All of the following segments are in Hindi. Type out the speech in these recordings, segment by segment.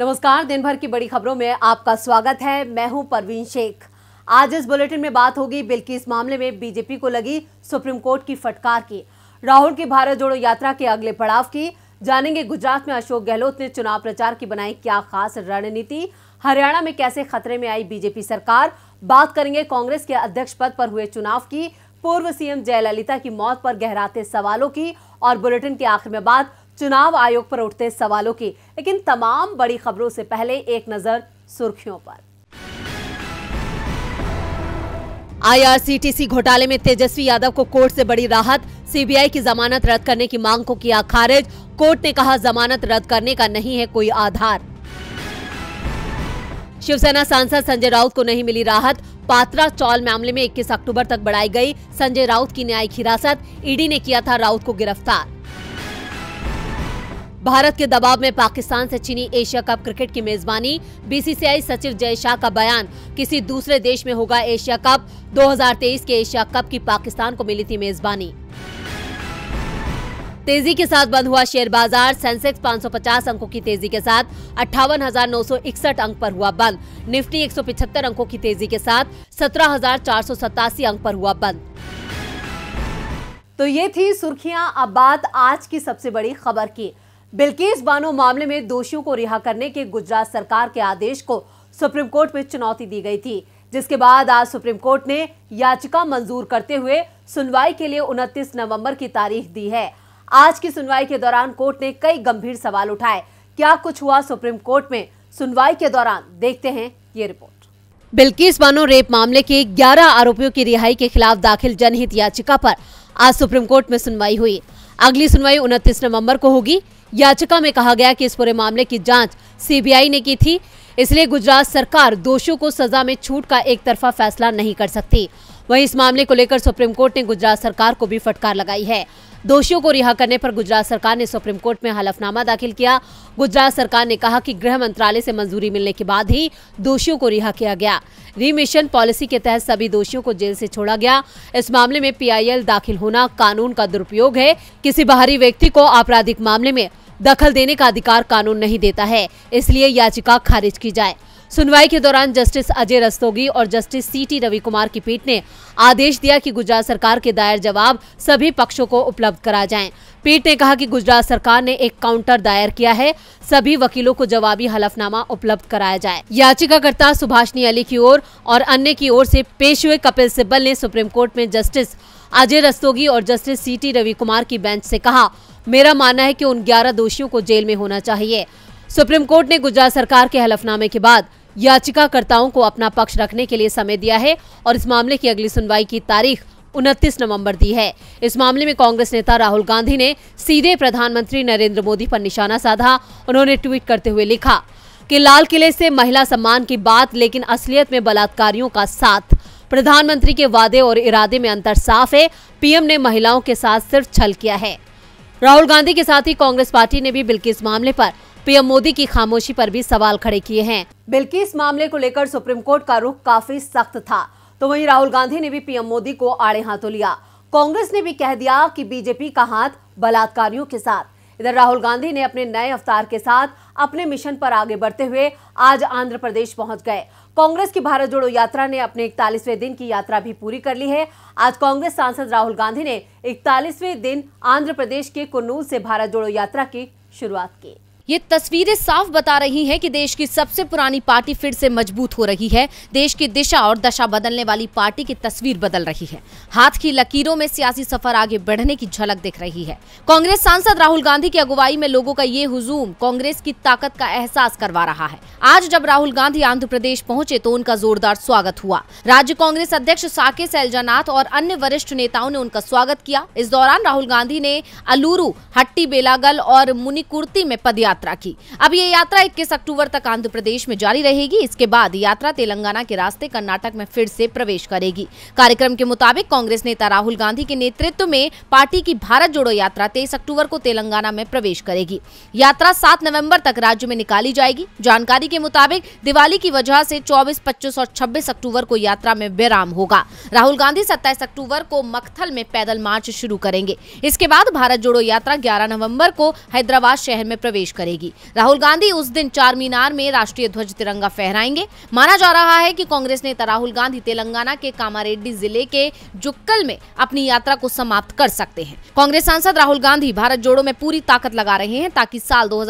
नमस्कार दिन भर की बड़ी खबरों में आपका स्वागत है मैं हूं परवीन शेख आज इस बुलेटिन में बात होगी बिल की इस मामले में बीजेपी को लगी सुप्रीम कोर्ट की फटकार की राहुल की भारत जोड़ो यात्रा के अगले पड़ाव की जानेंगे गुजरात में अशोक गहलोत ने चुनाव प्रचार की बनाई क्या खास रणनीति हरियाणा में कैसे खतरे में आई बीजेपी सरकार बात करेंगे कांग्रेस के अध्यक्ष पद पर हुए चुनाव की पूर्व सीएम जयललिता की मौत पर गहराते सवालों की और बुलेटिन के आखिर में बात चुनाव आयोग पर उठते सवालों की लेकिन तमाम बड़ी खबरों से पहले एक नजर सुर्खियों पर आईआरसीटीसी घोटाले में तेजस्वी यादव को कोर्ट से बड़ी राहत सीबीआई की जमानत रद्द करने की मांग को किया खारिज कोर्ट ने कहा जमानत रद्द करने का नहीं है कोई आधार शिवसेना सांसद संजय राउत को नहीं मिली राहत पात्रा चौल मामले में 21 अक्टूबर तक बढ़ाई गई संजय राउत की न्यायिक हिरासत ईडी ने किया था राउत को गिरफ्तार भारत के दबाव में पाकिस्तान से चीनी एशिया कप क्रिकेट की मेजबानी बीसीसीआई सचिव जय शाह का बयान किसी दूसरे देश में होगा एशिया कप 2023 के एशिया कप की पाकिस्तान को मिली थी मेजबानी तेजी के साथ बंद हुआ शेयर बाजार सेंसेक्स 550 अंकों की तेजी के साथ अट्ठावन अंक पर हुआ बंद निफ्टी एक अंकों की तेजी के साथ सत्रह अंक पर हुआ बंद तो ये थी सुर्खियां अब बात आज की सबसे बड़ी खबर की बिल्किस बानो मामले में दोषियों को रिहा करने के गुजरात सरकार के आदेश को सुप्रीम कोर्ट में चुनौती दी गई थी जिसके बाद आज सुप्रीम कोर्ट ने याचिका मंजूर करते हुए सुनवाई के लिए 29 नवंबर की तारीख दी है आज की सुनवाई के दौरान कोर्ट ने कई गंभीर सवाल उठाए क्या कुछ हुआ सुप्रीम कोर्ट में सुनवाई के दौरान देखते हैं ये रिपोर्ट बिल्किस बानो रेप मामले के 11 आरोपियों की रिहाई के खिलाफ दाखिल जनहित याचिका पर आज सुप्रीम कोर्ट में सुनवाई हुई अगली सुनवाई 29 नवंबर को होगी याचिका में कहा गया कि इस पूरे मामले की जांच सीबीआई ने की थी इसलिए गुजरात सरकार दोषियों को सजा में छूट का एक तरफा फैसला नहीं कर सकती वहीं इस मामले को लेकर सुप्रीम कोर्ट ने गुजरात सरकार को भी फटकार लगाई है दोषियों को रिहा करने पर गुजरात सरकार ने सुप्रीम कोर्ट में हलफनामा दाखिल किया गुजरात सरकार ने कहा कि गृह मंत्रालय से मंजूरी मिलने के बाद ही दोषियों को रिहा किया गया रीमिशन पॉलिसी के तहत सभी दोषियों को जेल से छोड़ा गया इस मामले में पीआईएल दाखिल होना कानून का दुरुपयोग है किसी बाहरी व्यक्ति को आपराधिक मामले में दखल देने का अधिकार कानून नहीं देता है इसलिए याचिका खारिज की जाए सुनवाई के दौरान जस्टिस अजय रस्तोगी और justice C T Ravi Kumar की पीठ ने आदेश दिया कि गुजरात सरकार के दायर जवाब सभी पक्षों को उपलब्ध करा जाएं। पीठ ने कहा कि गुजरात सरकार ने एक काउंटर दायर किया है सभी वकीलों को जवाबी हलफनामा उपलब्ध कराया जाए याचिकाकर्ता सुभाषनी अली की ओर और अन्य की ओर से पेश हुए कपिल सिब्बल ने सुप्रीम कोर्ट में जस्टिस अजय रस्तोगी और justice C T Ravi Kumar की बेंच ऐसी कहा मेरा मानना है कि उन ग्यारह दोषियों को जेल में होना चाहिए सुप्रीम कोर्ट ने गुजरात सरकार के हलफनामे के बाद याचिकाकर्ताओं को अपना पक्ष रखने के लिए समय दिया है और इस मामले की अगली सुनवाई की तारीख उनतीस नवंबर दी है इस मामले में कांग्रेस नेता राहुल गांधी ने सीधे प्रधानमंत्री नरेंद्र मोदी पर निशाना साधा उन्होंने ट्वीट करते हुए लिखा कि लाल किले से महिला सम्मान की बात लेकिन असलियत में बलात्कारियों का साथ प्रधानमंत्री के वादे और इरादे में अंतर साफ है पीएम ने महिलाओं के साथ सिर्फ छल किया है राहुल गांधी के साथ ही कांग्रेस पार्टी ने भी बिल इस मामले पर पीएम मोदी की खामोशी पर भी सवाल खड़े किए हैं बिल इस मामले को लेकर सुप्रीम कोर्ट का रुख काफी सख्त था तो वहीं राहुल गांधी ने भी पीएम मोदी को आड़े हाथों लिया कांग्रेस ने भी कह दिया कि बीजेपी का हाथ बलात्कारियों के साथ इधर राहुल गांधी ने अपने नए अवतार के साथ अपने मिशन पर आगे बढ़ते हुए आज आंध्र प्रदेश पहुंच गए कांग्रेस की भारत जोड़ो यात्रा ने अपने इकतालीसवें दिन की यात्रा भी पूरी कर ली है आज कांग्रेस सांसद राहुल गांधी ने इकतालीसवें दिन आंध्र प्रदेश के कुन्नूर से भारत जोड़ो यात्रा की शुरुआत की ये तस्वीरें साफ बता रही हैं कि देश की सबसे पुरानी पार्टी फिर से मजबूत हो रही है देश की दिशा और दशा बदलने वाली पार्टी की तस्वीर बदल रही है हाथ की लकीरों में सियासी सफर आगे बढ़ने की झलक दिख रही है कांग्रेस सांसद राहुल गांधी की अगुवाई में लोगों का ये हुजूम कांग्रेस की ताकत का एहसास करवा रहा है आज जब राहुल गांधी आंध्र प्रदेश पहुंचे तो उनका जोरदार स्वागत हुआ राज्य कांग्रेस अध्यक्ष साके सैलजानाथ और अन्य वरिष्ठ नेताओं ने उनका स्वागत किया इस दौरान राहुल गांधी ने अलूरू हट्टी बेलागल और मुनिकुर्ती में पदयात्रा यात्रा की अब ये यात्रा 21 अक्टूबर तक आंध्र प्रदेश में जारी रहेगी इसके बाद यात्रा तेलंगाना के रास्ते कर्नाटक में फिर से प्रवेश करेगी कार्यक्रम के मुताबिक कांग्रेस नेता राहुल गांधी के नेतृत्व में पार्टी की भारत जोड़ो यात्रा तेईस अक्टूबर को तेलंगाना में प्रवेश करेगी यात्रा सात नवम्बर तक राज्य में निकाली जाएगी जानकारी के मुताबिक दिवाली की वजह ऐसी चौबीस पच्चीस और छब्बीस अक्टूबर को यात्रा में विराम होगा राहुल गांधी सत्ताईस अक्टूबर को मखथल में पैदल मार्च शुरू करेंगे इसके बाद भारत जोड़ो यात्रा ग्यारह नवम्बर को हैदराबाद शहर में प्रवेश करेगी करेगी राहुल गांधी उस दिन चार मीनार में राष्ट्रीय ध्वज तिरंगा फहराएंगे माना जा रहा है कि कांग्रेस नेता राहुल गांधी तेलंगाना के कामारेड्डी जिले के जुक्कल में अपनी यात्रा को समाप्त कर सकते हैं कांग्रेस सांसद राहुल गांधी भारत जोड़ो में पूरी ताकत लगा रहे हैं ताकि साल दो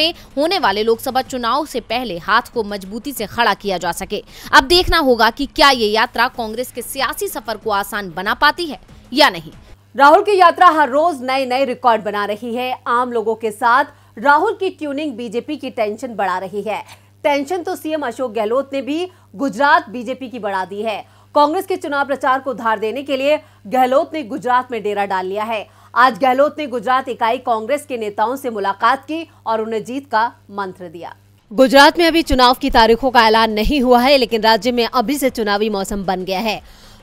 में होने वाले लोकसभा चुनाव से पहले हाथ को मजबूती से खड़ा किया जा सके अब देखना होगा की क्या ये यात्रा कांग्रेस के सियासी सफर को आसान बना पाती है या नहीं राहुल की यात्रा हर रोज नए नए रिकॉर्ड बना रही है आम लोगों के साथ राहुल की ट्यूनिंग बीजेपी की टेंशन बढ़ा रही है टेंशन तो सीएम अशोक गहलोत ने भी गुजरात बीजेपी की बढ़ा दी है कांग्रेस के चुनाव प्रचार को धार देने के लिए गहलोत ने गुजरात में डेरा डाल लिया है आज गहलोत ने गुजरात इकाई कांग्रेस के नेताओं से मुलाकात की और उन्हें जीत का मंत्र दिया गुजरात में अभी चुनाव की तारीखों का ऐलान नहीं हुआ है लेकिन राज्य में अभी से चुनावी मौसम बन गया है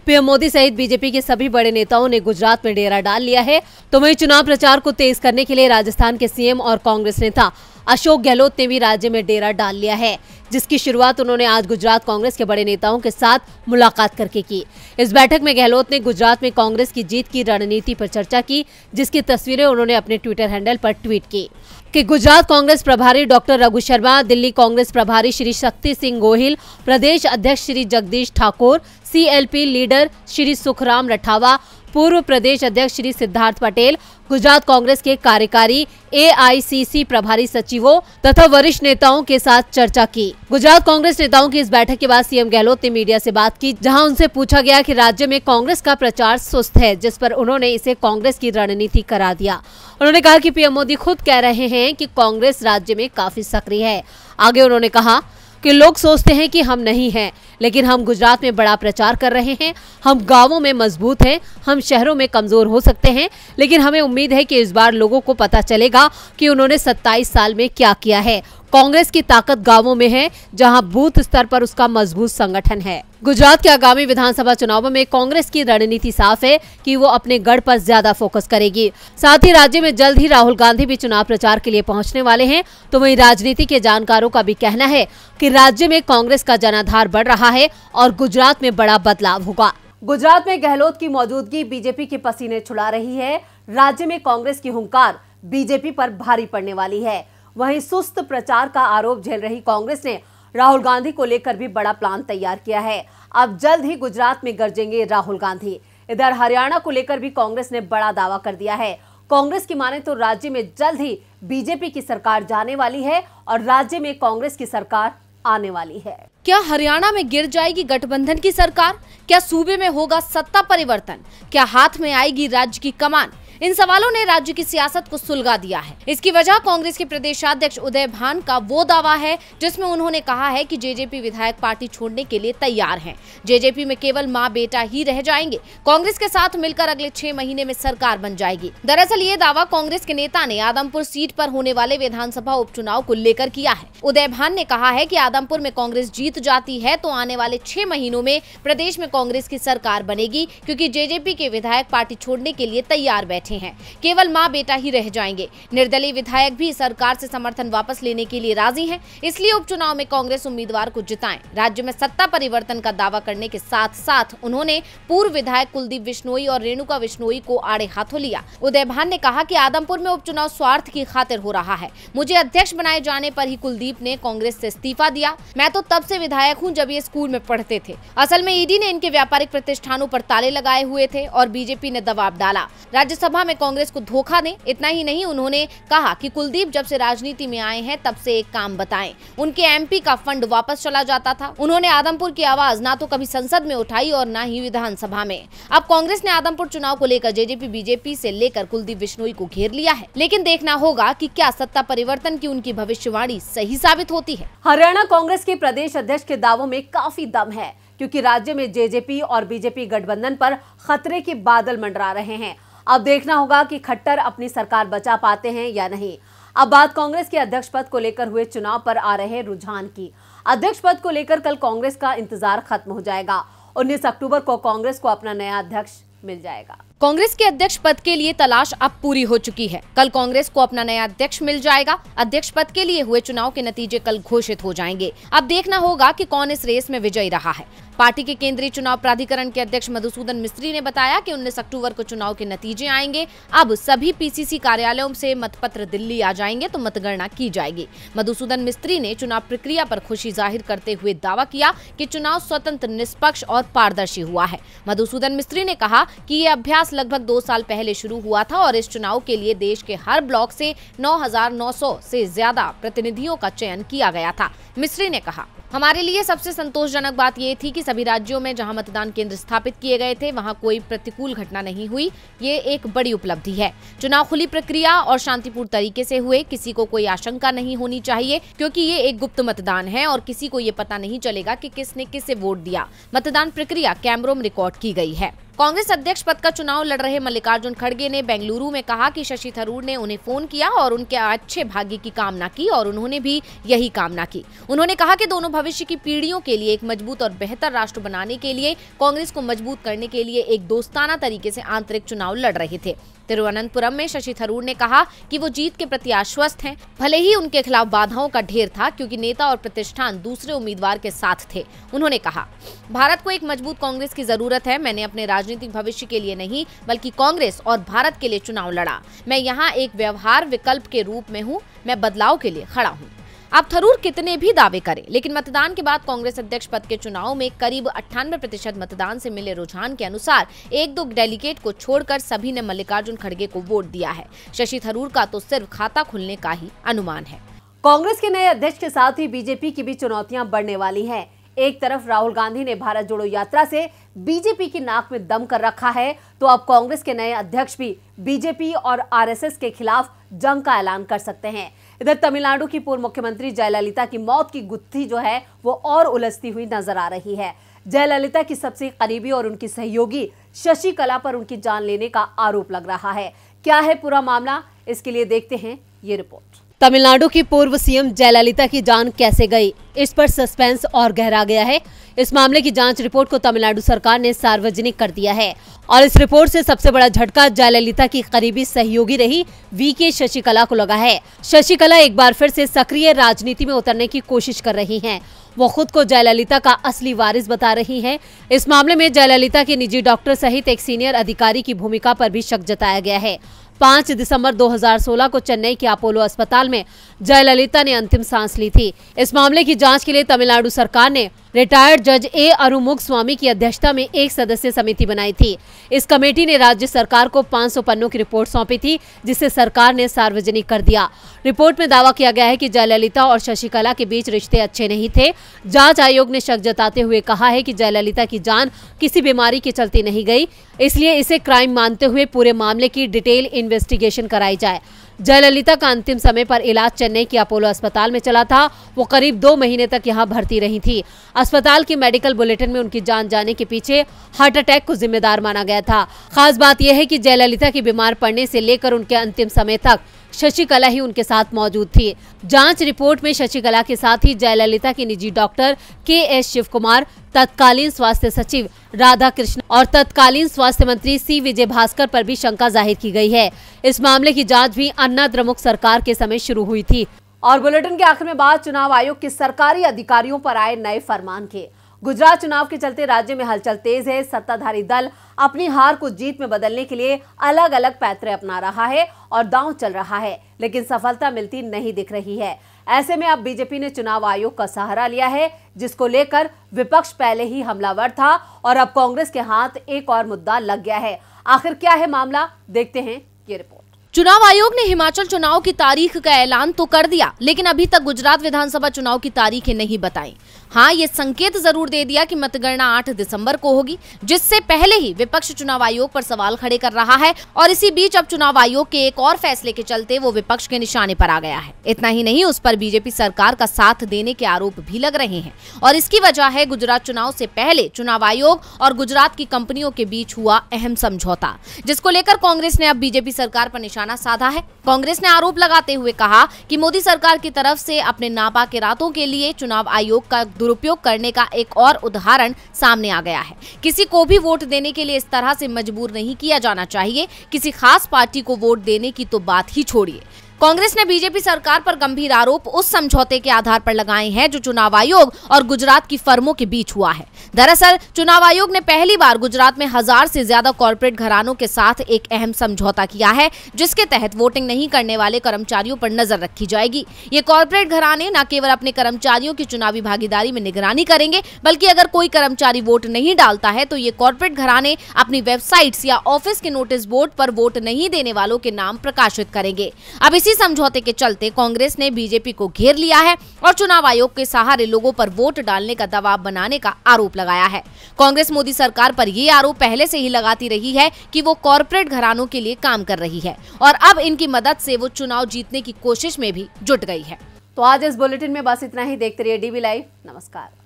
पीएम मोदी सहित बीजेपी के सभी बड़े नेताओं ने गुजरात में डेरा डाल लिया है तो वही चुनाव प्रचार को तेज करने के लिए राजस्थान के सीएम और कांग्रेस नेता अशोक गहलोत ने भी राज्य में डेरा डाल लिया है जिसकी शुरुआत उन्होंने आज गुजरात कांग्रेस के बड़े नेताओं के साथ मुलाकात करके की इस बैठक में गहलोत ने गुजरात में कांग्रेस की जीत की रणनीति पर चर्चा की जिसकी तस्वीरें उन्होंने अपने ट्विटर हैंडल पर ट्वीट की कि गुजरात कांग्रेस प्रभारी डॉक्टर रघु शर्मा दिल्ली कांग्रेस प्रभारी श्री शक्ति सिंह गोहिल प्रदेश अध्यक्ष श्री जगदीश ठाकुर सीएलपी लीडर श्री सुखराम रठावा पूर्व प्रदेश अध्यक्ष श्री सिद्धार्थ पटेल गुजरात कांग्रेस के कार्यकारी एआईसीसी प्रभारी सचिवों तथा वरिष्ठ नेताओं के साथ चर्चा की गुजरात कांग्रेस नेताओं की इस बैठक के बाद सीएम गहलोत ने मीडिया से बात की जहां उनसे पूछा गया कि राज्य में कांग्रेस का प्रचार सुस्त है जिस पर उन्होंने इसे कांग्रेस की रणनीति करा दिया उन्होंने कहा की पीएम मोदी खुद कह रहे हैं की कांग्रेस राज्य में काफी सक्रिय है आगे उन्होंने कहा कि लोग सोचते हैं कि हम नहीं हैं लेकिन हम गुजरात में बड़ा प्रचार कर रहे हैं हम गाँवों में मजबूत हैं हम शहरों में कमज़ोर हो सकते हैं लेकिन हमें उम्मीद है कि इस बार लोगों को पता चलेगा कि उन्होंने 27 साल में क्या किया है कांग्रेस की ताकत गांवों में है जहां बूथ स्तर पर उसका मजबूत संगठन है गुजरात के आगामी विधानसभा चुनावों में कांग्रेस की रणनीति साफ है कि वो अपने गढ़ पर ज्यादा फोकस करेगी साथ ही राज्य में जल्द ही राहुल गांधी भी चुनाव प्रचार के लिए पहुंचने वाले हैं तो वहीं राजनीति के जानकारों का भी कहना है कि राज्य में कांग्रेस का जनाधार बढ़ रहा है और गुजरात में बड़ा बदलाव होगा गुजरात में गहलोत की मौजूदगी बीजेपी के पसीने छुड़ा रही है राज्य में कांग्रेस की हंकार बीजेपी पर भारी पड़ने वाली है वहीं सुस्त प्रचार का आरोप झेल रही कांग्रेस ने राहुल गांधी को लेकर भी बड़ा प्लान तैयार किया है अब जल्द ही गुजरात में गरजेंगे राहुल गांधी इधर हरियाणा को लेकर भी कांग्रेस ने बड़ा दावा कर दिया है कांग्रेस की माने तो राज्य में जल्द ही बीजेपी की सरकार जाने वाली है और राज्य में कांग्रेस की सरकार आने वाली है क्या हरियाणा में गिर जाएगी गठबंधन की सरकार क्या सूबे में होगा सत्ता परिवर्तन क्या हाथ में आएगी राज्य की कमान इन सवालों ने राज्य की सियासत को सुलगा दिया है इसकी वजह कांग्रेस के प्रदेशाध्यक्ष उदय भान का वो दावा है जिसमें उन्होंने कहा है कि जेजेपी विधायक पार्टी छोड़ने के लिए तैयार है जेजेपी में केवल माँ बेटा ही रह जाएंगे कांग्रेस के साथ मिलकर अगले छह महीने में सरकार बन जाएगी दरअसल ये दावा कांग्रेस के नेता ने आदमपुर सीट आरोप होने वाले विधानसभा उपचुनाव को लेकर किया है उदय भान ने कहा है की आदमपुर में कांग्रेस जीत जाती है तो आने वाले छह महीनों में प्रदेश में कांग्रेस की सरकार बनेगी क्यूँकी जेजेपी के विधायक पार्टी छोड़ने के लिए तैयार बैठे बैठे हैं केवल माँ बेटा ही रह जाएंगे निर्दलीय विधायक भी सरकार से समर्थन वापस लेने के लिए राजी है इसलिए उपचुनाव में कांग्रेस उम्मीदवार को जिताए राज्य में सत्ता परिवर्तन का दावा करने के साथ साथ उन्होंने पूर्व विधायक कुलदीप विश्नोई और रेणुका विश्नोई को आड़े हाथों लिया उदय भान ने कहा की आदमपुर में उपचुनाव स्वार्थ की खातिर हो रहा है मुझे अध्यक्ष बनाए जाने पर ही कुलदीप ने कांग्रेस से इस्तीफा दिया मैं तो तब से विधायक हूँ जब ये स्कूल में पढ़ते थे असल में ईडी ने इनके व्यापारिक प्रतिष्ठानों पर ताले लगाए हुए थे और बीजेपी ने दबाव डाला राज्यसभा लोकसभा में कांग्रेस को धोखा दें इतना ही नहीं उन्होंने कहा कि कुलदीप जब से राजनीति में आए हैं तब से एक काम बताएं उनके एमपी का फंड वापस चला जाता था उन्होंने आदमपुर की आवाज ना तो कभी संसद में उठाई और ना ही विधानसभा में अब कांग्रेस ने आदमपुर चुनाव को लेकर जेजेपी बीजेपी से लेकर कुलदीप बिश्नोई को घेर लिया है लेकिन देखना होगा की क्या सत्ता परिवर्तन की उनकी भविष्यवाणी सही साबित होती है हरियाणा कांग्रेस के प्रदेश अध्यक्ष के दावों में काफी दम है क्योंकि राज्य में जेजेपी और बीजेपी गठबंधन पर खतरे के बादल मंडरा रहे हैं अब देखना होगा कि खट्टर अपनी सरकार बचा पाते हैं या नहीं अब बात कांग्रेस के अध्यक्ष पद को लेकर हुए चुनाव पर आ रहे रुझान की अध्यक्ष पद को लेकर कल कांग्रेस का इंतजार खत्म हो जाएगा उन्नीस अक्टूबर को कांग्रेस को अपना नया अध्यक्ष मिल जाएगा कांग्रेस के अध्यक्ष पद के लिए तलाश अब पूरी हो चुकी है कल कांग्रेस को अपना नया अध्यक्ष मिल जाएगा अध्यक्ष पद के लिए हुए चुनाव के नतीजे कल घोषित हो जाएंगे अब देखना होगा कि कौन इस रेस में विजयी रहा है पार्टी के केंद्रीय चुनाव प्राधिकरण के अध्यक्ष मधुसूदन मिस्त्री ने बताया कि 19 अक्टूबर को चुनाव के नतीजे आएंगे अब सभी पीसीसी कार्यालयों से मतपत्र दिल्ली आ जाएंगे तो मतगणना की जाएगी मधुसूदन मिस्त्री ने चुनाव प्रक्रिया पर खुशी जाहिर करते हुए दावा किया कि चुनाव स्वतंत्र निष्पक्ष और पारदर्शी हुआ है मधुसूदन मिस्त्री ने कहा की ये अभ्यास लगभग दो साल पहले शुरू हुआ था और इस चुनाव के लिए देश के हर ब्लॉक से 9,900 से ज्यादा प्रतिनिधियों का चयन किया गया था मिश्री ने कहा हमारे लिए सबसे संतोषजनक बात ये थी कि सभी राज्यों में जहां मतदान केंद्र स्थापित किए गए थे वहां कोई प्रतिकूल घटना नहीं हुई ये एक बड़ी उपलब्धि है चुनाव खुली प्रक्रिया और शांतिपूर्ण तरीके से हुए किसी को कोई आशंका नहीं होनी चाहिए क्योंकि ये एक गुप्त मतदान है और किसी को ये पता नहीं चलेगा कि किसने किसे वोट दिया मतदान प्रक्रिया कैमरों में रिकॉर्ड की गई है कांग्रेस अध्यक्ष पद का चुनाव लड़ रहे मल्लिकार्जुन खड़गे ने बेंगलुरु में कहा कि शशि थरूर ने उन्हें फोन किया और उनके अच्छे भाग्य की कामना की और उन्होंने भी यही कामना की उन्होंने कहा कि दोनों भविष्य की पीढ़ियों के लिए एक मजबूत और बेहतर राष्ट्र बनाने के लिए कांग्रेस को मजबूत करने के लिए एक दोस्ताना तरीके से आंतरिक चुनाव लड़ रहे थे तिरुवनंतपुरम में शशि थरूर ने कहा कि वो जीत के प्रति आश्वस्त हैं भले ही उनके खिलाफ बाधाओं का ढेर था क्योंकि नेता और प्रतिष्ठान दूसरे उम्मीदवार के साथ थे उन्होंने कहा भारत को एक मजबूत कांग्रेस की जरूरत है मैंने अपने राजनीतिक भविष्य के लिए नहीं बल्कि कांग्रेस और भारत के लिए चुनाव लड़ा मैं यहाँ एक व्यवहार विकल्प के रूप में हूँ मैं बदलाव के लिए खड़ा हूँ आप थरूर कितने भी दावे करें लेकिन मतदान के बाद कांग्रेस अध्यक्ष पद के चुनाव में करीब अट्ठानवे प्रतिशत मतदान से मिले रुझान के अनुसार एक दो डेलीगेट को छोड़कर सभी ने मल्लिकार्जुन खड़गे को वोट दिया है शशि थरूर का तो सिर्फ खाता खुलने का ही अनुमान है कांग्रेस के नए अध्यक्ष के साथ ही बीजेपी की भी चुनौतियाँ बढ़ने वाली है एक तरफ राहुल गांधी ने भारत जोड़ो यात्रा से बीजेपी की नाक में दम कर रखा है तो अब कांग्रेस के नए अध्यक्ष भी बीजेपी और आरएसएस के खिलाफ जंग का ऐलान कर सकते हैं इधर तमिलनाडु की पूर्व मुख्यमंत्री जयललिता की मौत की गुत्थी जो है वो और उलझती हुई नजर आ रही है जयललिता की सबसे करीबी और उनकी सहयोगी शशि कला पर उनकी जान लेने का आरोप लग रहा है क्या है पूरा मामला इसके लिए देखते हैं ये रिपोर्ट तमिलनाडु की पूर्व सीएम जयललिता की जान कैसे गई इस पर सस्पेंस और गहरा गया है इस मामले की जांच रिपोर्ट को तमिलनाडु सरकार ने सार्वजनिक कर दिया है और इस रिपोर्ट से सबसे बड़ा झटका जयललिता की करीबी सहयोगी रही वी के शशिकला को लगा है शशिकला एक बार फिर से सक्रिय राजनीति में उतरने की कोशिश कर रही हैं। वो खुद को जयललिता का असली वारिस बता रही हैं। इस मामले में जयललिता के निजी डॉक्टर सहित एक सीनियर अधिकारी की भूमिका पर भी शक जताया गया है पाँच दिसंबर 2016 को चेन्नई के अपोलो अस्पताल में जयललिता ने अंतिम सांस ली थी इस मामले की जांच के लिए तमिलनाडु सरकार ने रिटायर्ड जज ए अरुमुख स्वामी की अध्यक्षता में एक सदस्य समिति बनाई थी इस कमेटी ने राज्य सरकार को 500 पन्नों की रिपोर्ट सौंपी थी जिसे सरकार ने सार्वजनिक कर दिया रिपोर्ट में दावा किया गया है कि जयललिता और शशिकला के बीच रिश्ते अच्छे नहीं थे जांच आयोग ने शक जताते हुए कहा है की जयललिता की जान किसी बीमारी के चलते नहीं गयी इसलिए इसे क्राइम मानते हुए पूरे मामले की डिटेल इन्वेस्टिगेशन कराई जाए जयललिता का अंतिम समय पर इलाज चेन्नई के अपोलो अस्पताल में चला था वो करीब दो महीने तक यहाँ भर्ती रही थी अस्पताल के मेडिकल बुलेटिन में उनकी जान जाने के पीछे हार्ट अटैक को जिम्मेदार माना गया था खास बात यह है की जयललिता के बीमार पड़ने से लेकर उनके अंतिम समय तक शशिकला ही उनके साथ मौजूद थी जांच रिपोर्ट में शशिकला के साथ ही जयललिता के निजी डॉक्टर के एस शिव कुमार तत्कालीन स्वास्थ्य सचिव राधा कृष्ण और तत्कालीन स्वास्थ्य मंत्री सी विजय भास्कर पर भी शंका जाहिर की गई है इस मामले की जांच भी अन्ना द्रमुक सरकार के समय शुरू हुई थी और बुलेटिन के आखिर में बात चुनाव आयोग के सरकारी अधिकारियों पर आए नए फरमान के गुजरात चुनाव के चलते राज्य में हलचल तेज है सत्ताधारी दल अपनी हार को जीत में बदलने के लिए अलग अलग पैतरे अपना रहा है और दांव चल रहा है लेकिन सफलता मिलती नहीं दिख रही है ऐसे में अब बीजेपी ने चुनाव आयोग का सहारा लिया है जिसको लेकर विपक्ष पहले ही हमलावर था और अब कांग्रेस के हाथ एक और मुद्दा लग गया है आखिर क्या है मामला देखते हैं ये रिपोर्ट चुनाव आयोग ने हिमाचल चुनाव की तारीख का ऐलान तो कर दिया लेकिन अभी तक गुजरात विधानसभा चुनाव की तारीखें नहीं बताई हाँ ये संकेत जरूर दे दिया कि मतगणना 8 दिसंबर को होगी जिससे पहले ही विपक्ष चुनाव आयोग पर सवाल खड़े कर रहा है और इसी बीच अब चुनाव आयोग के एक और फैसले के चलते वो विपक्ष के निशाने पर आ गया है इतना ही नहीं उस पर बीजेपी सरकार का साथ देने के आरोप भी लग रहे हैं और इसकी वजह है गुजरात चुनाव से पहले चुनाव आयोग और गुजरात की कंपनियों के बीच हुआ अहम समझौता जिसको लेकर कांग्रेस ने अब बीजेपी सरकार पर निशाना साधा है कांग्रेस ने आरोप लगाते हुए कहा की मोदी सरकार की तरफ से अपने नापा के रातों के लिए चुनाव आयोग का दुरुपयोग करने का एक और उदाहरण सामने आ गया है किसी को भी वोट देने के लिए इस तरह से मजबूर नहीं किया जाना चाहिए किसी खास पार्टी को वोट देने की तो बात ही छोड़िए कांग्रेस ने बीजेपी सरकार पर गंभीर आरोप उस समझौते के आधार पर लगाए हैं जो चुनाव आयोग और गुजरात की फर्मों के बीच हुआ है दरअसल चुनाव आयोग ने पहली बार गुजरात में हजार से ज्यादा कॉरपोरेट घरानों के साथ एक अहम समझौता किया है जिसके तहत वोटिंग नहीं करने वाले कर्मचारियों पर नजर रखी जाएगी ये कॉरपोरेट घराने न केवल अपने कर्मचारियों की चुनावी भागीदारी में निगरानी करेंगे बल्कि अगर कोई कर्मचारी वोट नहीं डालता है तो ये कॉरपोरेट घराने अपनी वेबसाइट या ऑफिस के नोटिस बोर्ड पर वोट नहीं देने वालों के नाम प्रकाशित करेंगे अब इसी इसी समझौते के चलते कांग्रेस ने बीजेपी को घेर लिया है और चुनाव आयोग के सहारे लोगों पर वोट डालने का दबाव बनाने का आरोप लगाया है कांग्रेस मोदी सरकार पर ये आरोप पहले से ही लगाती रही है कि वो कॉरपोरेट घरानों के लिए काम कर रही है और अब इनकी मदद से वो चुनाव जीतने की कोशिश में भी जुट गई है तो आज इस बुलेटिन में बस इतना ही देखते रहिए डीबी लाइव नमस्कार